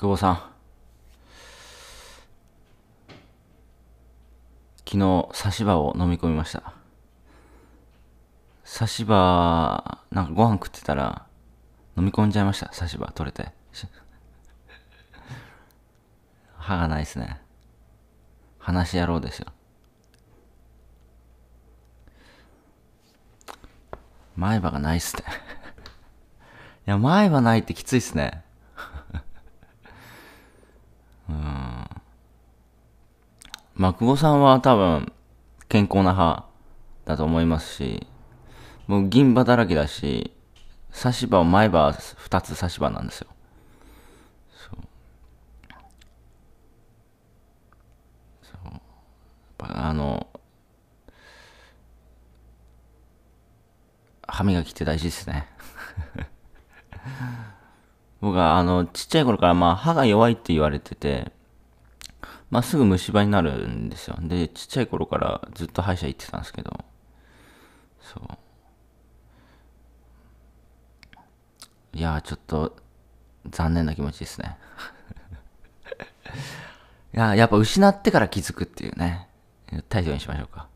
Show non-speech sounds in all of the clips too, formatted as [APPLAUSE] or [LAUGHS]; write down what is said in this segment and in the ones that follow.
久保さん昨日差し歯を飲み込みました差し歯なんかご飯食ってたら飲み込んじゃいました差し歯取れて [LAUGHS] 歯がないっすね話し野郎ですよ前歯がないっすね [LAUGHS] いや前歯ないってきついっすねまあ、久保さんは多分、健康な派だと思いますし、もう銀歯だらけだし、差し歯、前歯、二つ差し歯なんですよ。そそう。う。あの、歯磨きって大事ですね僕はあの、ちっちゃい頃からまあ歯が弱いって言われてて、まっすぐ虫歯になるんですよ。で、ちっちゃい頃からずっと歯医者行ってたんですけど、そう。いやちょっと、残念な気持ちですね。[LAUGHS] いややっぱ失ってから気づくっていうね。タイトルにしましょうか。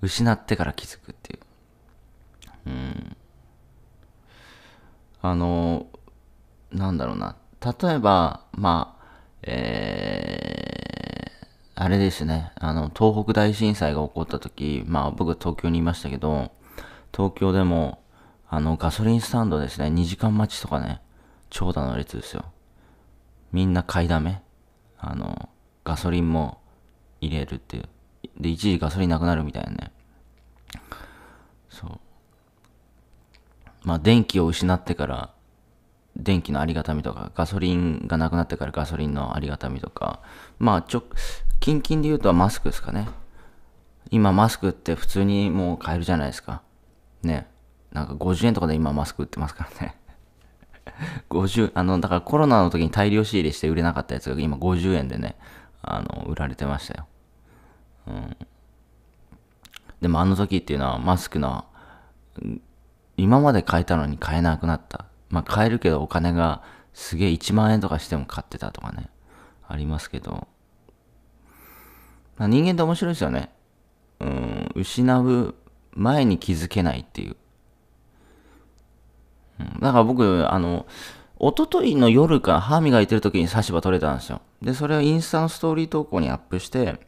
失ってから気づくっていう。うん。あの、なんだろうな。例えば、まあ、えー、あれですね、あの、東北大震災が起こった時、まあ僕東京にいましたけど、東京でも、あの、ガソリンスタンドですね、2時間待ちとかね、長蛇の列ですよ。みんな買いだめ。あの、ガソリンも入れるっていう。で、一時ガソリンなくなるみたいなね。そう。まあ、電気を失ってから、電気のありがたみとか、ガソリンがなくなってからガソリンのありがたみとか、まあ、ちょ、近々で言うとマスクですかね。今マスクって普通にもう買えるじゃないですか。ね。なんか50円とかで今マスク売ってますからね。50、[LAUGHS] あの、だからコロナの時に大量仕入れして売れなかったやつが今50円でね、あの、売られてましたよ。うん。でもあの時っていうのはマスクの、今まで買えたのに買えなくなったまあ買えるけどお金がすげえ1万円とかしても買ってたとかね、ありますけど。まあ、人間って面白いですよね。うん、失う前に気づけないっていう。うん、だから僕、あの、一昨日の夜から歯磨いてる時に差し歯取れたんですよ。で、それをインスタのストーリー投稿にアップして、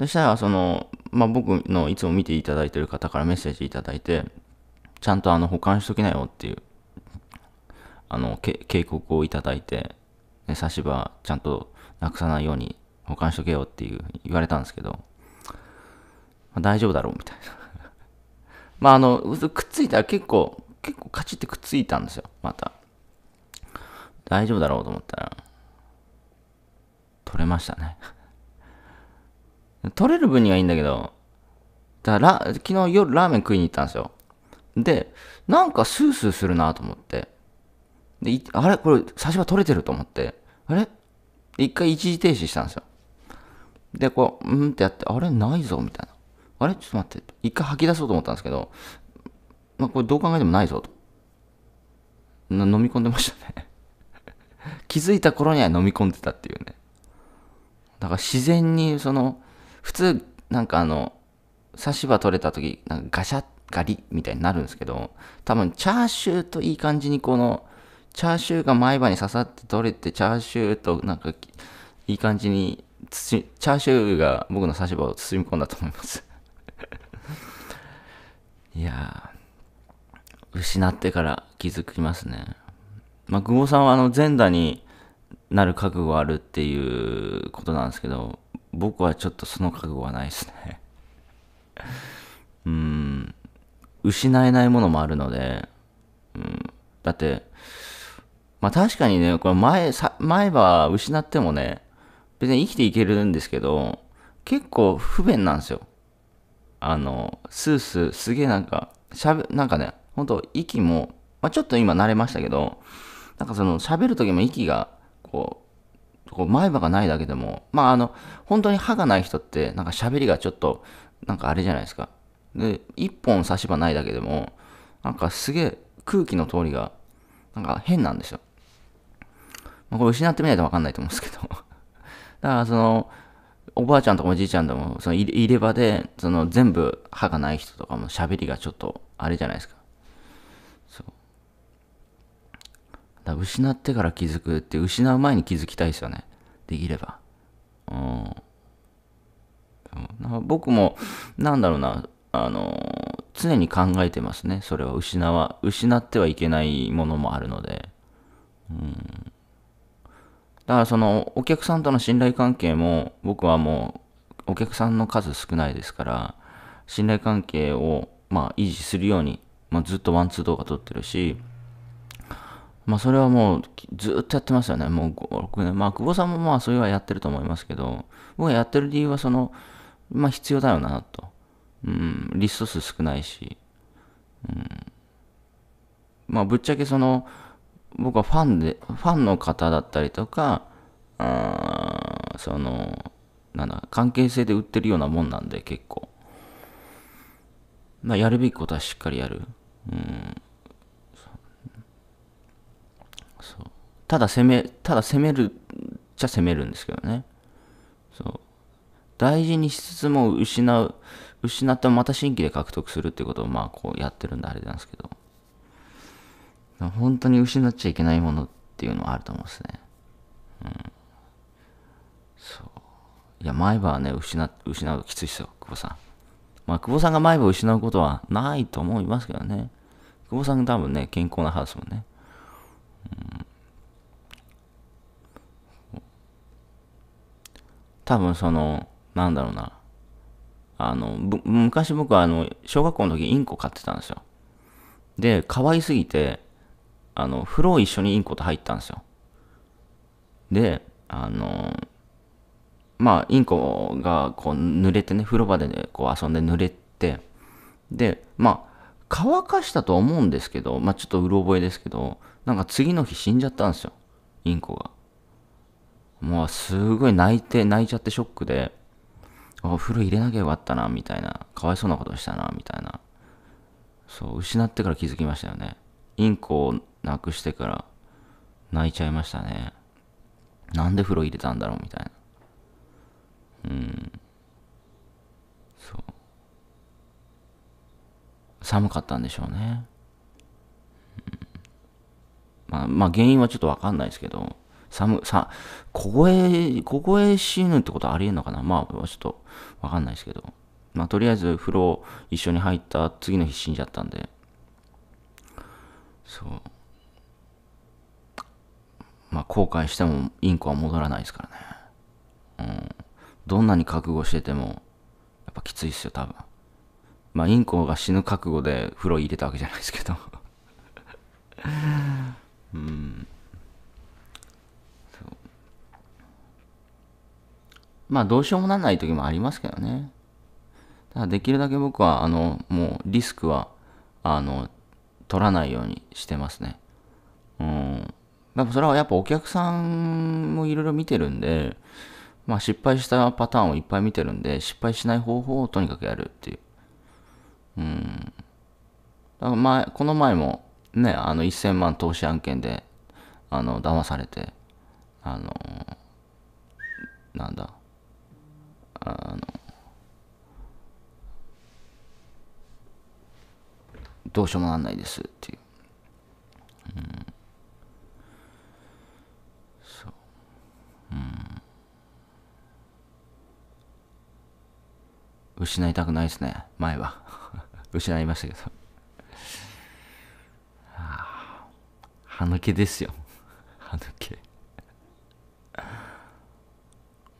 そしたら、その、まあ、僕のいつも見ていただいてる方からメッセージいただいて、ちゃんとあの保管しときなよっていうあの、警告をいただいて、ね、差し歯ちゃんとなくさないように保管しとけよっていう言われたんですけど、まあ、大丈夫だろうみたいな [LAUGHS] まああの、くっついたら結構、結構カチってくっついたんですよ、また。大丈夫だろうと思ったら、取れましたね [LAUGHS] 取れる分にはいいんだけど、だら昨日夜ラーメン食いに行ったんですよ。で、なんかスースーするなと思って。で、あれこれ、差し歯取れてると思って、あれ一回一時停止したんですよ。で、こう、うんってやって、あれないぞみたいな。あれちょっと待って。一回吐き出そうと思ったんですけど、まあ、これどう考えてもないぞと。飲み込んでましたね [LAUGHS] 気づいた頃には飲み込んでたっていうね。だから自然に、その、普通、なんかあの、差し歯取れた時、なんかガシャッ、ガリみたいになるんですけど、多分チャーシューといい感じにこの、チャーシューが前歯に刺さって取れて、チャーシューとなんかいい感じにチャーシューが僕の刺し歯を包み込んだと思います [LAUGHS] いや失ってから気づきますね。まあ、久保さんはあの全裸になる覚悟があるっていうことなんですけど、僕はちょっとその覚悟はないですね [LAUGHS] うん、失えないものもあるので、うん、だって、まあ確かにね、これ前、前歯失ってもね、別に生きていけるんですけど、結構不便なんですよ。あの、スースー、すげえなんか、しゃべ、なんかね、ほんと息も、まあちょっと今慣れましたけど、なんかその喋るときも息が、こう、こう前歯がないだけでも、まああの、本当に歯がない人って、なんか喋りがちょっと、なんかあれじゃないですか。で、一本差し歯ないだけでも、なんかすげえ空気の通りが、なんか変なんですよ。まあ、これ失ってみないとわかんないと思うんですけど。[LAUGHS] だからその、おばあちゃんとかおじいちゃんでも、その入れ歯で、その全部歯がない人とかも喋りがちょっと、あれじゃないですか。そう。だ失ってから気づくって、失う前に気づきたいですよね。できれば。うん。僕も、なんだろうな、あの、常に考えてますね。それは失わ、失ってはいけないものもあるので。うん。だからそのお客さんとの信頼関係も僕はもうお客さんの数少ないですから信頼関係をまあ維持するように、まあ、ずっとワンツー動画撮ってるしまあそれはもうずっとやってますよね。もう5 6年。まあ久保さんもまあそれはやってると思いますけど、僕がやってる理由はその、まあ必要だよなと。うん、リスト数少ないし。うん。まあぶっちゃけその、僕はファンで、ファンの方だったりとか、あその、なんだ、関係性で売ってるようなもんなんで結構。まあ、やるべきことはしっかりやる。うん。そう。ただ攻め、ただ攻めるちゃ攻めるんですけどね。そう。大事にしつつも失う、失ってもまた新規で獲得するってことをまあこうやってるんであれなんですけど。本当に失っちゃいけないものっていうのはあると思うんですね。うん。そう。いや、前歯はね、失、失うきついっすよ、久保さん。まあ、久保さんが前歯を失うことはないと思いますけどね。久保さん多分ね、健康なハですもんね。うん。多分その、なんだろうな。あの、昔僕はあの、小学校の時インコ飼ってたんですよ。で、可愛すぎて、あの、風呂一緒にインコと入ったんですよ。で、あの、まあ、インコがこう濡れてね、風呂場で、ね、こう遊んで濡れて、で、まあ、乾かしたと思うんですけど、まあ、ちょっとうろ覚えですけど、なんか次の日死んじゃったんですよ、インコが。もうすごい泣いて、泣いちゃってショックで、お風呂入れなきゃよかったな、みたいな。かわいそうなことしたな、みたいな。そう、失ってから気づきましたよね。インコなくしてから泣いちゃいましたね。なんで風呂入れたんだろうみたいな。うん。そう。寒かったんでしょうね。うん、まあ、まあ、原因はちょっとわかんないですけど、寒、さ、凍え、凍え死ぬってことはありえんのかなまあ、ちょっとわかんないですけど。まあ、とりあえず風呂一緒に入った次の日死んじゃったんで。そう。後悔してもインコは戻らないですからね。うん。どんなに覚悟してても、やっぱきついっすよ、多分。まあ、インコが死ぬ覚悟で風呂入れたわけじゃないですけど。[LAUGHS] うん。そう。まあ、どうしようもならない時もありますけどね。ただ、できるだけ僕は、あの、もう、リスクは、あの、取らないようにしてますね。やっぱそれはやっぱお客さんもいろいろ見てるんで、まあ失敗したパターンをいっぱい見てるんで、失敗しない方法をとにかくやるっていう。うん。だから前、この前もね、あの1000万投資案件で、あの、騙されて、あの、なんだ、あの、どうしようもなんないですっていう。失いたくないですね、前は。[LAUGHS] 失いましたけど。はあ、歯抜けですよ。[LAUGHS] 歯抜け。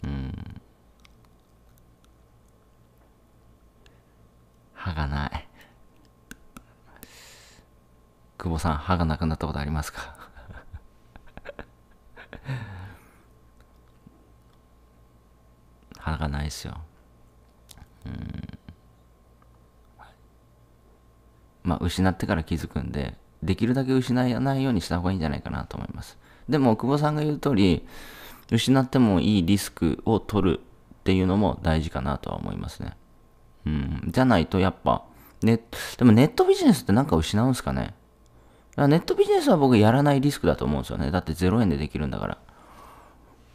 うん。歯がない。久保さん、歯がなくなったことありますか [LAUGHS] 歯がないですよ。まあ、失ってから気づくんで、できるだけ失わないようにした方がいいんじゃないかなと思います。でも、久保さんが言う通り、失ってもいいリスクを取るっていうのも大事かなとは思いますね。うん。じゃないと、やっぱ、ネット、でもネットビジネスってなんか失うんすかねだからネットビジネスは僕やらないリスクだと思うんですよね。だって0円でできるんだから。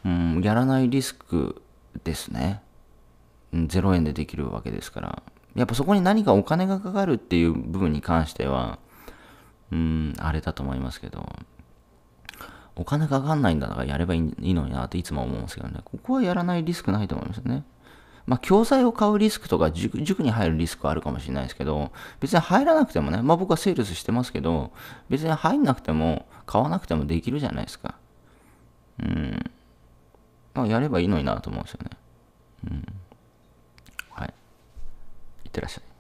うん、やらないリスクですね。0円でできるわけですから。やっぱそこに何かお金がかかるっていう部分に関しては、うん、あれだと思いますけど、お金かかんないんだからやればいいのになっていつも思うんですけどね、ここはやらないリスクないと思いますよね。まあ、教材を買うリスクとか塾、塾に入るリスクはあるかもしれないですけど、別に入らなくてもね、まあ僕はセールスしてますけど、別に入んなくても、買わなくてもできるじゃないですか。うん。まあ、やればいいのになと思うんですよね。うん。Gracias.